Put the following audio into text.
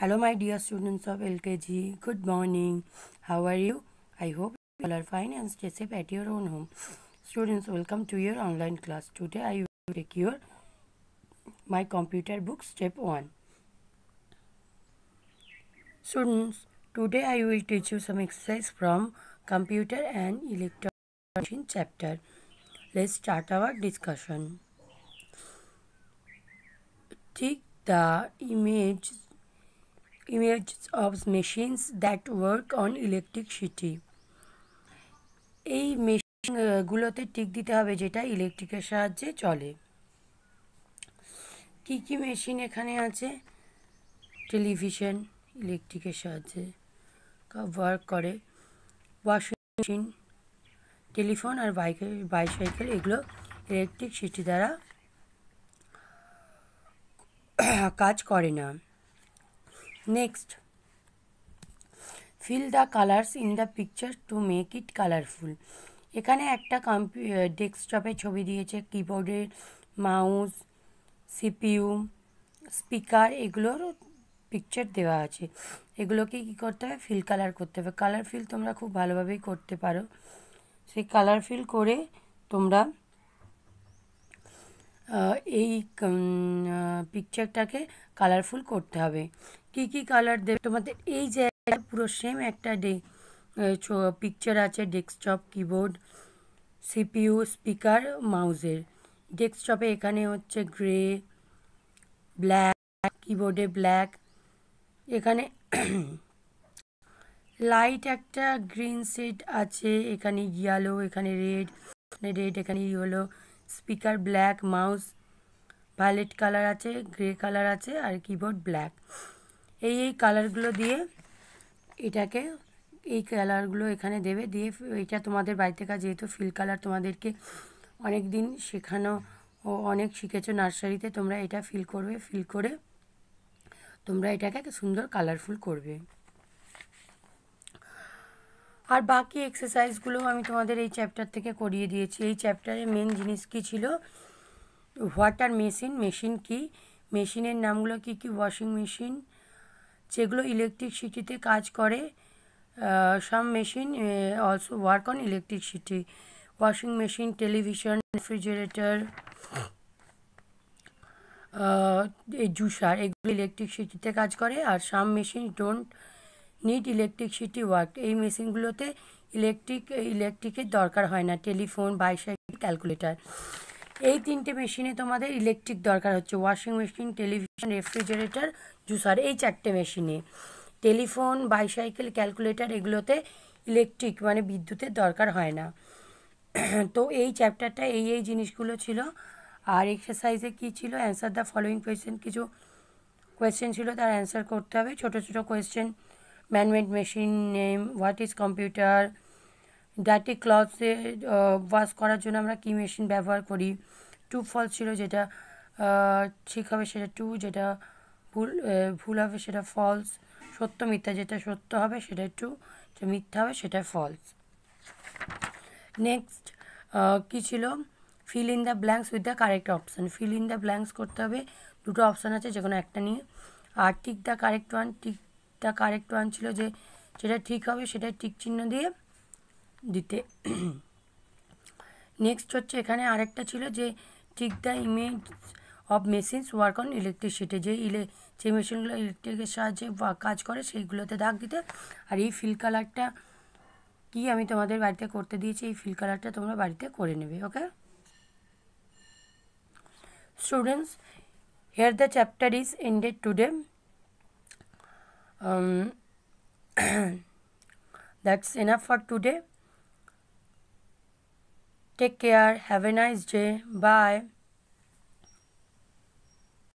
hello my dear students of lkg good morning how are you i hope you all are fine and stay safe at your own home students welcome to your online class today i will take your my computer book step 1 students today i will teach you some exercise from computer and electronic machine chapter let's start our discussion take the image image of machines that work on electricity এই মেশিনগুলোতে tick দিতে হবে যেটা ইলেকট্রিকের সাহায্যে চলে কি কি মেশিন এখানে আছে টেলিভিশন ইলেকট্রিকের সাহায্যে ওয়ার্ক করে ওয়াশিং মেশিন টেলিফোন আর বাইকের বাইসাইকেল এগুলো ইলেকট্রিক সিটি দ্বারা কাজ করে না next fill the colours in the picture to make it colourful এখানে একটা কম্পিউ ডেস্কটপে ছবি দিয়েছে কিবোর্ডের মাউস সিপিইউ স্পিকার এগুলোর পিকচার দেওয়া আছে এগুলোকে কি করতে হবে ফিল কালার করতে হবে কালার ফিল তোমরা খুব ভালোভাবেই করতে পারো সেই কালার ফিল করে তোমরা এই পিকচারটাকে কালারফুল করতে হবে কি কি কালার দেবে তোমাদের এই জায়গায় পুরো সেম একটা ডে পিকচার আছে ডেস্কটপ কিবোর্ড সিপিইউ স্পিকার মাউজের ডেস্কটপে এখানে হচ্ছে গ্রে ব্ল্যাক কিবোর্ডে ব্ল্যাক এখানে লাইট একটা গ্রিন সেট আছে এখানে ইয়েলো এখানে রেড এখানে রেড এখানে yellow speaker black mouse violet colour আছে গ্রে কালার আছে আর কিবোর্ড ব্ল্যাক এই এই কালারগুলো দিয়ে এটাকে এই কালারগুলো এখানে দেবে দিয়ে এটা তোমাদের বাড়িতে কাজ যেহেতু ফিল কালার তোমাদেরকে অনেক দিন শেখানো ও অনেক শিখেছো নার্সারিতে তোমরা এটা ফিল করবে ফিল করে তোমরা এটাকে সুন্দর কালারফুল করবে আর বাকি এক্সারসাইজগুলো আমি তোমাদের এই চ্যাপ্টার থেকে করিয়ে দিয়েছি এই চ্যাপ্টারে মেন জিনিস কি ছিল ওয়াটার মেশিন মেশিন কি মেশিনের নামগুলো কি কি ওয়াশিং মেশিন যেগুলো ইলেকট্রিকসিটিতে কাজ করে some machine also work on electricity washing machine television refrigerator এই জুসার এগুলো ইলেকট্রিকসিটিতে কাজ করে আর some machine don't need electricity work এই মেশিনগুলোতে ইলেকট্রিক ইলেকট্রিকের দরকার হয় না টেলিফোন বাইসাইকেল ক্যালকুলেটার এই তিনটে মেশিনে তোমাদের ইলেকট্রিক দরকার হচ্ছে washing machine television refrigerator juicer এই চারটে মেশিনে টেলিফোন বাইসাইকেল ক্যালকুলেটর এগুলোতে ইলেকট্রিক মানে বিদ্যুতের দরকার হয় না তো এই চ্যাপ্টারটা এই এই জিনিসগুলো ছিল আর এক্সারসাইজে কি ছিল অ্যান্সার দ্য ফলোয়িং কোয়েশ্চেন কিছু কোয়েশ্চেন ছিল তার অ্যান্সার করতে হবে ছোট ছোট question manmade machine name what is computer dirty ক্লথে ওয়াশ করার জন্য আমরা কি মেশিন ব্যবহার করি টু ফলস ছিল যেটা ঠিক হবে সেটা টু যেটা ভুল ভুল হবে সেটা ফলস সত্য মিথ্যা যেটা সত্য হবে সেটা টু যেটা মিথ্যা হবে সেটা ফলস নেক্সট কী ছিল fill in the blanks with the correct option fill in the blanks করতে হবে দুটো অপশান আছে যে কোনো একটা নিয়ে আর tick the correct one tick the correct one ছিল যে যেটা ঠিক হবে সেটা টিক চিহ্ন দিয়ে দিতে নেক্সট হচ্ছে এখানে আরেকটা ছিল যে tick the image of machines work on electricity যে ইলে যে মেশিনগুলো ইলেকট্রিকের সাহায্যে কাজ করে সেইগুলোতে দাগ দিতে আর এই ফিল কালারটা কি আমি তোমাদের বাড়িতে করতে দিয়েছি এই ফিল কালারটা তোমরা বাড়িতে করে নেবে okay students here the chapter is ended today that's enough for today Take care. Have a nice day. Bye.